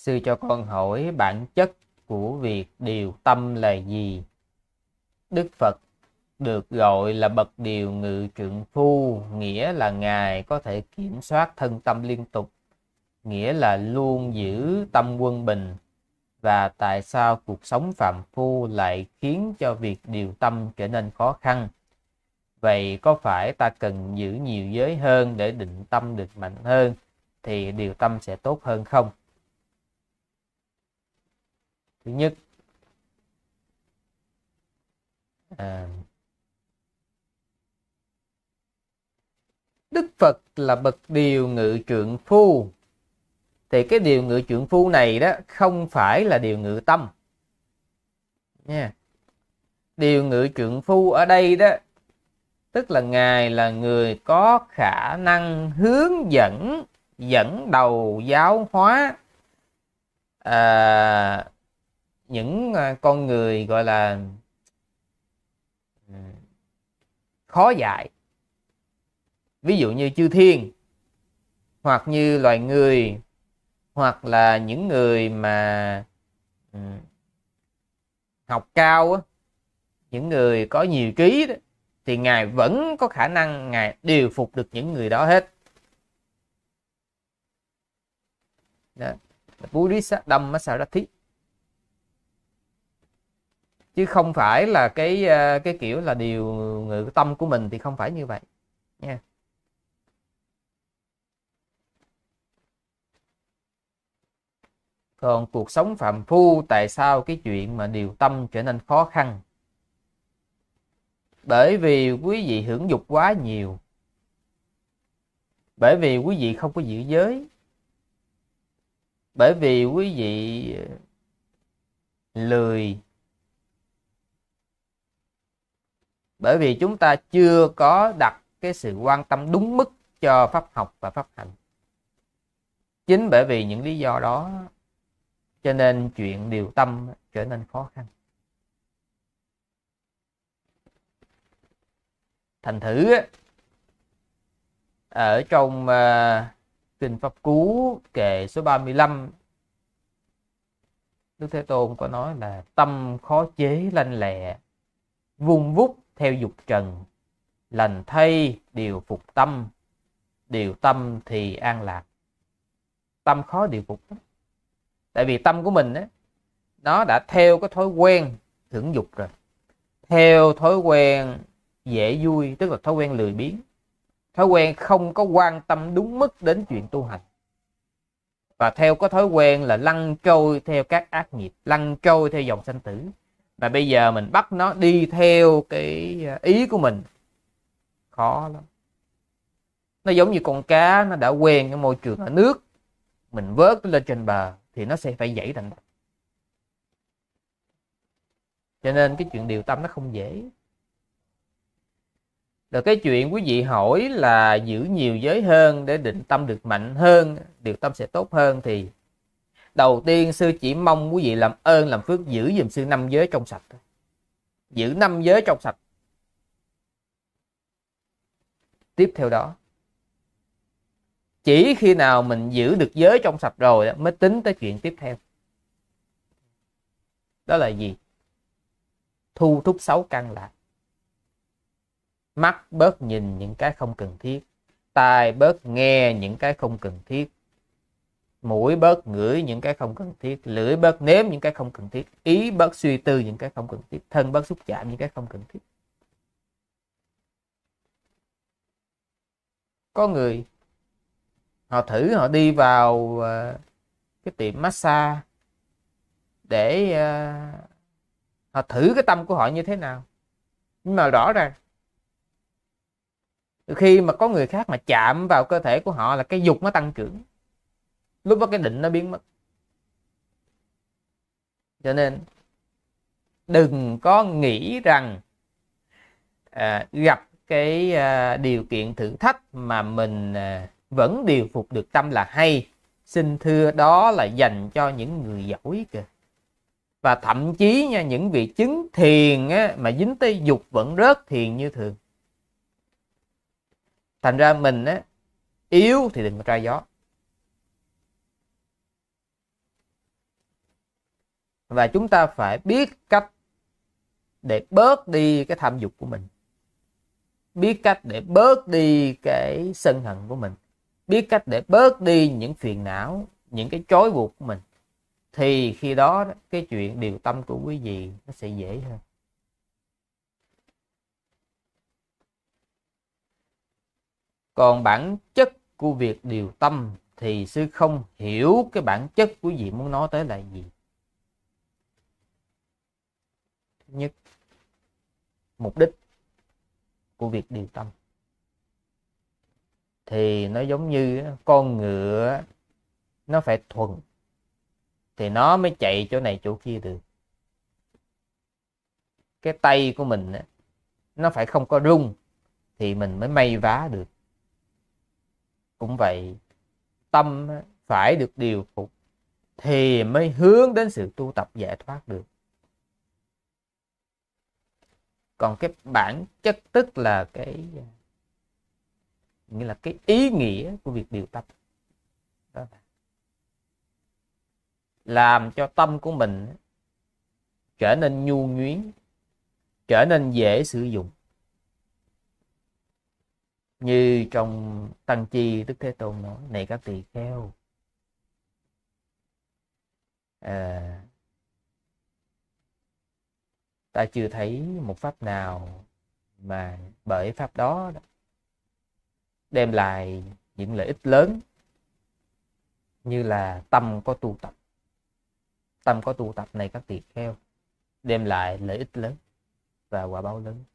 sư cho con hỏi bản chất của việc điều tâm là gì đức phật được gọi là bậc điều ngự trượng phu nghĩa là ngài có thể kiểm soát thân tâm liên tục nghĩa là luôn giữ tâm quân bình và tại sao cuộc sống phạm phu lại khiến cho việc điều tâm trở nên khó khăn vậy có phải ta cần giữ nhiều giới hơn để định tâm được mạnh hơn thì điều tâm sẽ tốt hơn không thứ nhất à, Đức Phật là bậc điều ngự trượng phu thì cái điều ngự trượng phu này đó không phải là điều ngự tâm nha điều ngự trượng phu ở đây đó tức là ngài là người có khả năng hướng dẫn dẫn đầu giáo hóa à, những à, con người gọi là à, khó dạy ví dụ như chư thiên hoặc như loài người hoặc là những người mà ừ, học cao những người có nhiều ký thì ngài vẫn có khả năng ngài điều phục được những người đó hết đó. Buddhist Dhammasarathi chứ không phải là cái ờ, cái kiểu là điều ngự tâm của mình thì không phải như vậy nha còn cuộc sống phạm phu tại sao cái chuyện mà điều tâm trở nên khó khăn bởi vì quý vị hưởng dục quá nhiều bởi vì quý vị không có giữ giới bởi vì quý vị ờ, lười bởi vì chúng ta chưa có đặt cái sự quan tâm đúng mức cho pháp học và pháp hành chính bởi vì những lý do đó cho nên chuyện điều tâm trở nên khó khăn thành thử ở trong ờ, kinh pháp cú kệ số 35 Đức Thế Tôn có nói là tâm khó chế lanh lẹ vùng vút theo dục trần lành thay điều phục tâm điều tâm thì an lạc tâm khó điều phục lắm. tại vì tâm của mình á nó đã theo cái thói quen hưởng dục rồi theo thói quen dễ vui tức là thói quen lười biếng thói quen không có quan tâm đúng mức đến chuyện tu hành và theo có thói quen là lăn trôi theo các ác nghiệp lăn trôi theo dòng sanh tử và bây giờ mình bắt nó đi theo cái à, ý của mình khó lắm nó giống như con cá nó đã quen cái môi trường ở nước mình vớt nó lên trên bờ thì nó sẽ phải dãy thành cho nên cái chuyện điều tâm nó không dễ rồi cái chuyện quý vị hỏi là giữ nhiều giới hơn để định tâm được mạnh hơn điều tâm sẽ tốt hơn thì đầu tiên sư chỉ mong quý vị làm ơn làm phước giữ dùm sư năm giới trong sạch giữ năm giới trong sạch tiếp theo đó chỉ khi nào mình giữ được giới trong sạch rồi mới tính tới chuyện tiếp theo đó là gì thu thúc sáu căn lại mắt bớt nhìn những cái không cần thiết tai bớt nghe những cái không cần thiết mũi bớt ngửi những cái không cần thiết lưỡi bớt nếm những cái không cần thiết ý bớt suy tư những cái không cần thiết thân bớt xúc chạm những cái không cần thiết có người họ thử họ đi vào ờ, cái tiệm massage để ờ, họ thử cái tâm của họ như thế nào nhưng mà rõ ràng khi mà có người khác mà chạm vào cơ thể của họ là cái dục nó tăng trưởng lúc đó cái định nó biến mất cho nên đừng có nghĩ rằng à, gặp cái à, điều kiện thử thách mà mình à, vẫn điều phục được tâm là hay xin thưa đó là dành cho những người giỏi kìa và thậm chí nha những vị chứng thiền á, mà dính tới dục vẫn rớt thiền như thường thành ra mình á, yếu thì đừng có tra gió và chúng ta phải biết cách để bớt đi cái tham dục của mình biết cách để bớt đi cái sân hận của mình biết cách để bớt đi những phiền não những cái chối buộc của mình thì khi đó cái chuyện điều tâm của quý vị nó sẽ dễ hơn còn bản chất của việc điều tâm thì sư không hiểu cái bản chất của gì muốn nói tới là gì nhất mục đích của việc điều tâm thì nó giống như con ngựa nó phải thuần thì nó mới chạy chỗ này chỗ kia được cái tay của mình nó phải không có rung thì mình mới may vá được cũng vậy tâm phải được điều phục thì mới hướng đến sự tu tập giải thoát được còn cái bản chất tức là cái nghĩa là cái ý nghĩa của việc điều tập đó là làm cho tâm của mình trở nên nhu nhuyến trở nên dễ sử dụng như trong tăng chi đức thế tôn nói này các tỳ kheo à, ta chưa thấy một pháp nào mà bởi pháp đó đem lại những lợi ích lớn như là tâm có tu tập tâm có tu tập này các tỳ kheo đem lại lợi ích lớn và quả báo lớn